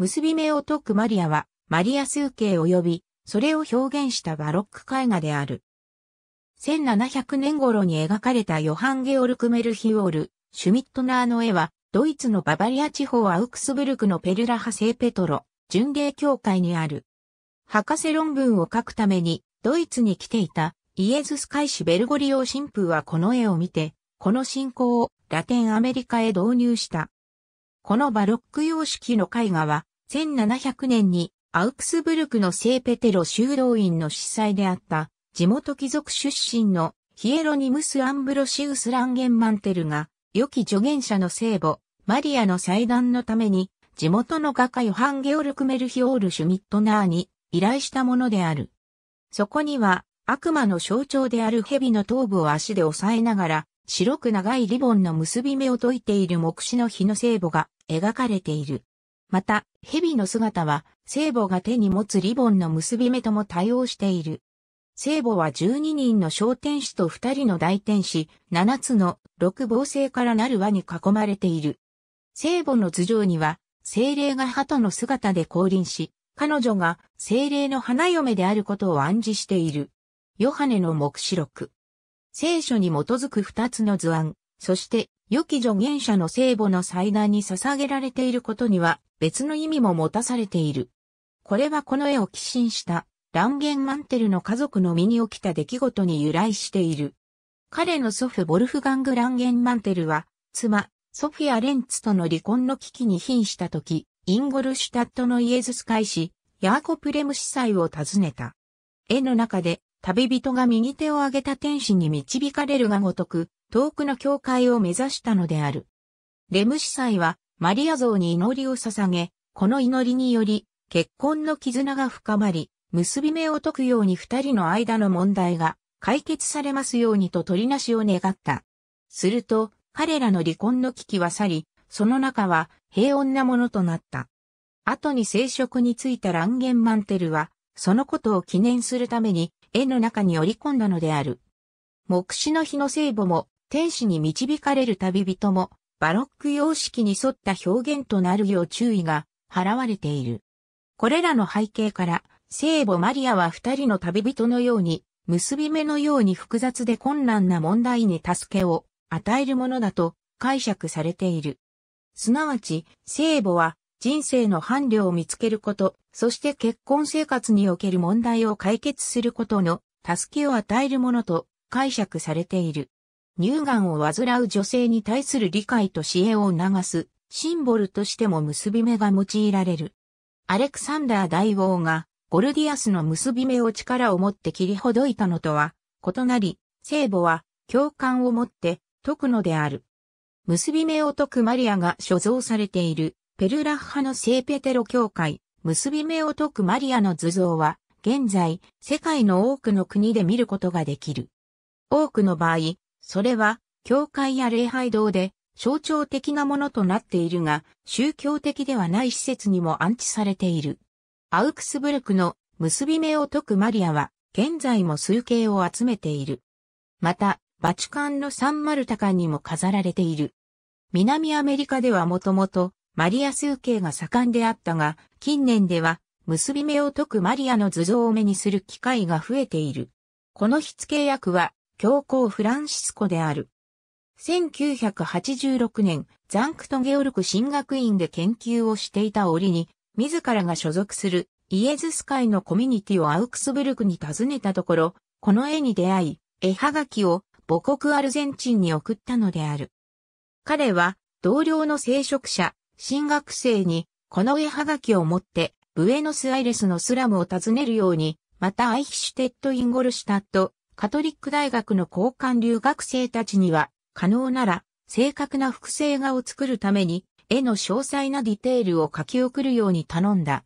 結び目を解くマリアは、マリア数形及び、それを表現したバロック絵画である。1700年頃に描かれたヨハン・ゲオルク・メルヒオール、シュミットナーの絵は、ドイツのババリア地方アウクスブルクのペルラハ聖ペトロ、巡礼協会にある。博士論文を書くために、ドイツに来ていたイエズスカイシ・ベルゴリオ神父はこの絵を見て、この信仰をラテンアメリカへ導入した。このバロック様式の絵画は、1700年にアウクスブルクの聖ペテロ修道院の司祭であった地元貴族出身のヒエロニムス・アンブロシウス・ランゲンマンテルが良き助言者の聖母マリアの祭壇のために地元の画家ヨハン・ゲオルク・メルヒオール・シュミットナーに依頼したものである。そこには悪魔の象徴である蛇の頭部を足で押さえながら白く長いリボンの結び目を解いている目視の日の聖母が描かれている。また、蛇の姿は、聖母が手に持つリボンの結び目とも対応している。聖母は12人の小天使と2人の大天使、7つの六芒星からなる輪に囲まれている。聖母の頭上には、精霊が鳩の姿で降臨し、彼女が精霊の花嫁であることを暗示している。ヨハネの目視録。聖書に基づく二つの図案、そして、良き助言者の聖母の祭壇に捧げられていることには別の意味も持たされている。これはこの絵を寄進したランゲンマンテルの家族の身に起きた出来事に由来している。彼の祖父ボルフガング・ランゲンマンテルは、妻、ソフィア・レンツとの離婚の危機に瀕した時、インゴルシュタットのイエズス会士、ヤーコプレム司祭を訪ねた。絵の中で、旅人が右手を上げた天使に導かれるがごとく、遠くの教会を目指したのである。レム司祭は、マリア像に祈りを捧げ、この祈りにより、結婚の絆が深まり、結び目を解くように二人の間の問題が解決されますようにと取りなしを願った。すると、彼らの離婚の危機は去り、その中は平穏なものとなった。後に聖職についたランゲンマンテルは、そのことを記念するために絵の中に織り込んだのである。目視の日の聖母も、天使に導かれる旅人も、バロック様式に沿った表現となるよう注意が払われている。これらの背景から、聖母マリアは二人の旅人のように、結び目のように複雑で困難な問題に助けを与えるものだと解釈されている。すなわち、聖母は人生の伴侶を見つけること、そして結婚生活における問題を解決することの助けを与えるものと解釈されている。乳がんを患う女性に対する理解と支援を促すシンボルとしても結び目が用いられる。アレクサンダー大王がゴルディアスの結び目を力を持って切りほどいたのとは異なり、聖母は共感を持って解くのである。結び目を解くマリアが所蔵されているペルラッハの聖ペテロ教会、結び目を解くマリアの図像は現在世界の多くの国で見ることができる。多くの場合、それは、教会や礼拝堂で象徴的なものとなっているが、宗教的ではない施設にも安置されている。アウクスブルクの結び目を解くマリアは、現在も数形を集めている。また、バチカンのサンマルタ館にも飾られている。南アメリカではもともとマリア数形が盛んであったが、近年では結び目を解くマリアの図像を目にする機会が増えている。この火付け役は教皇フランシスコである。1986年、ザンクトゲオルク神学院で研究をしていた折に、自らが所属するイエズス会のコミュニティをアウクスブルクに訪ねたところ、この絵に出会い、絵はがきを母国アルゼンチンに送ったのである。彼は同僚の聖職者、新学生にこの絵はがきを持ってブエノスアイレスのスラムを訪ねるように、またアイヒシュテッド・インゴルシタット、カトリック大学の交換留学生たちには、可能なら、正確な複製画を作るために、絵の詳細なディテールを書き送るように頼んだ。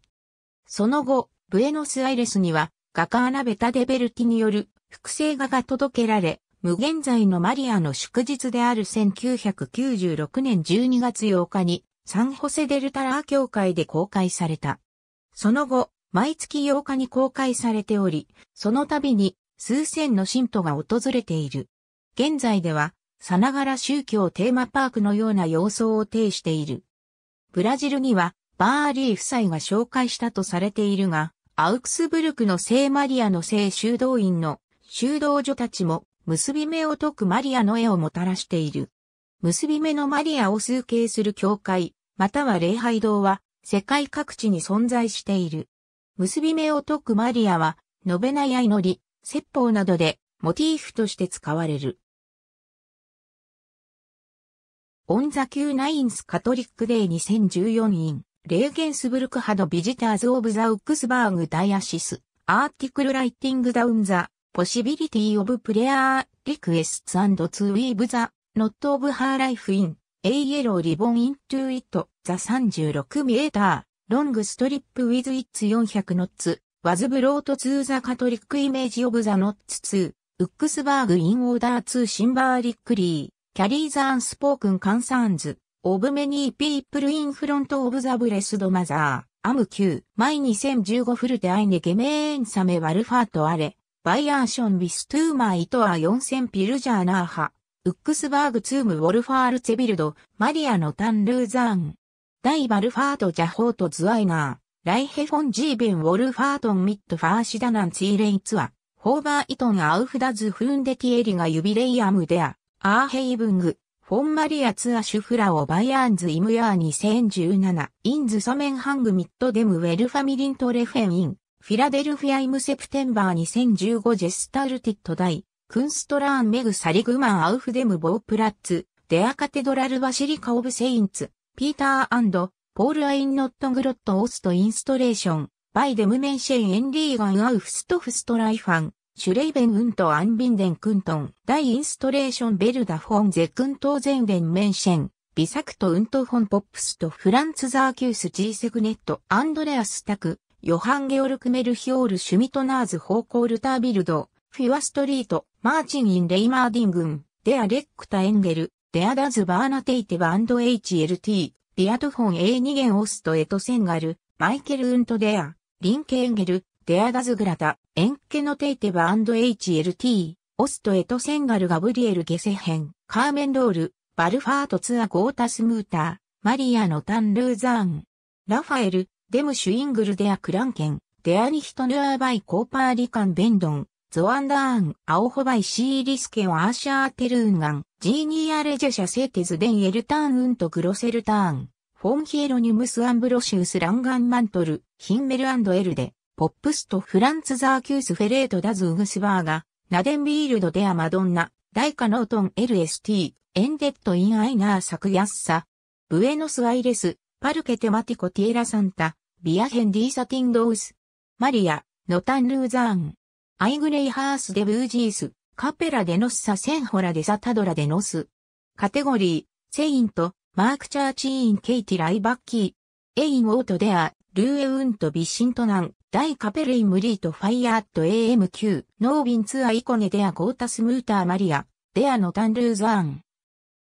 その後、ブエノスアイレスには、画家アナベタデベルティによる複製画が届けられ、無限在のマリアの祝日である1996年12月8日に、サンホセデルタラー教会で公開された。その後、毎月8日に公開されており、その度に数千の信徒が訪れている。現在では、さながら宗教テーマパークのような様相を呈している。ブラジルには、バーリー夫妻が紹介したとされているが、アウクスブルクの聖マリアの聖修道院の修道女たちも結び目を解くマリアの絵をもたらしている。結び目のマリアを崇敬する教会、または礼拝堂は世界各地に存在している。結び目を解くマリアは、ノべない祈り、説法などでモチーフとして使われる。オンザ・キュー・ナインス・カトリック・デイ2014イン、レーゲンスブルク派のビジターズ・オブ・ザ・ウックスバーグ・ダイアシス、アーティクル・ライティング・ダウン・ザ・ポシビリティ・オブ・プレアー・リクエスツ・アンド・ツ・ウィーブ・ザ・ノット・オブ・ハー・ライフ・イン、エイ・エロー・リボン・イン・トゥ・イット、ザ・36メーター、ロング・ストリップ・ウィズ・イッツ・400ノッツ、was brought to the Catholic image of the Knots 2, Uxburg in order to symbolically, carry the unspoken concerns, of many people in front of the blessed mother. アム9、毎2015フルでアイネゲメーンサメワルファートアレ、バイアーションビストゥーマイトア4000ピルジャーナーハ、ウックスバーグツームウォルファールツェビルド、マリアのタンルーザーン。大バルファートジャホートズワイナライヘフォンジーベンウォルファートンミットファーシダナンツィーレイツは、ホーバーイトンアウフダズフンデティエリが指レイアムデア、アーヘイブング、フォンマリアツアシュフラオバイアンズイムヤー2017、インズサメンハングミット・デムウェルファミリントレフェンイン、フィラデルフィアイムセプテンバー2015ジェスタルティット大、クンストラーンメグサリグマンアウフデムボープラッツ、デアカテドラルバシリカオブセインツ、ピーターポール・アイン・ノット・グロット・オースト・インストレーション、バイ・デム・メンシェン・エンリーガン・アウフスト・フスト・ライファン、シュレイベン・ウント・アンビンデン・クントン、大インストレーション・ベルダ・フォン・ゼ・クントー・ゼンデン・メンシェン、ビサクト・ウント・フォン・ポップスとフランツ・ザーキュース・ジーセグネット・アンドレアス・タク、ヨハン・ゲオルク・メルヒオール・シュミトナーズ・ホーコールター・ビルド、フィワストリート、マーチン・イン・レイマーディングン、デア・レックタ・エンゲル、デア・ダズ・バーナ・テイテバ・ンド・ HLT、ビアトフォン A2 元オストエトセンガル、マイケル・ウントデア、リンケエンゲル、デアダズグラタ、エンケノテイテバ &HLT、オストエトセンガルガブリエル・ゲセヘン、カーメンロール、バルファートツア・ゴータスムーター、マリアのタン・ルーザーン、ラファエル、デム・シュイングル・デア・クランケン、デアニヒトヌアーバイ・コーパーリカン・ベンドン、ゾアンダーン、アオホバイシーリスケンアーシャーテルーンガン、ジーニーアレジェシャセーテズデンエルターンウント、グロセルターン、フォンヒエロニムス・アンブロシウス・ランガン・マントル、ヒンメル・アンド・エルデ、ポップスとフランツ・ザーキュース・フェレート・ダズ・ウグスバーガ、ナデン・ビールド・デア・マドンナ、ダイカ・ノートン・ LST、エンデッド・イン・アイナー・サク・ヤッサ、ブエノス・アイレス、パルケ・テマティコ・ティエラ・サンタ、ビア・ヘンディ・サティン・ドウス、マリア、ノタン・ルーザーン、アイグレイハースデブージース、カペラデノスサセンホラデサタドラデノス。カテゴリー、セイント、マークチャーチーンケイティライバッキー、エインオートデア、ルーエウントビシントナン、ダイカペレイムリートファイアット AMQ、ノービンツアイコネデアゴータスムーターマリア、デアノタンルーザーン。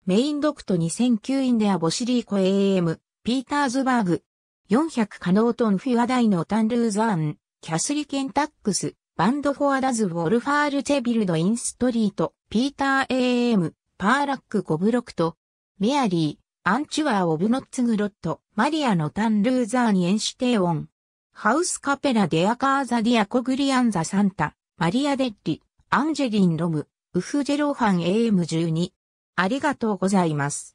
メインドクト2009インデアボシリーコ AM、ピーターズバーグ。400カノートンフィアダイノタンルーザーン、キャスリケンタックス、バンドフォアダズ・ウォルファール・チェビルド・インストリート、ピーター・ A.M.、パーラック・ゴブロクト、メアリー、アンチュア・オブ・ノッツ・グロット、マリアのタン・ルーザーにンシテオン、ハウス・カペラ・デア・カーザ・ディア・コグリアンザ・サンタ、マリア・デッリ、アンジェリン・ロム、ウフ・ジェローハン AM12。ありがとうございます。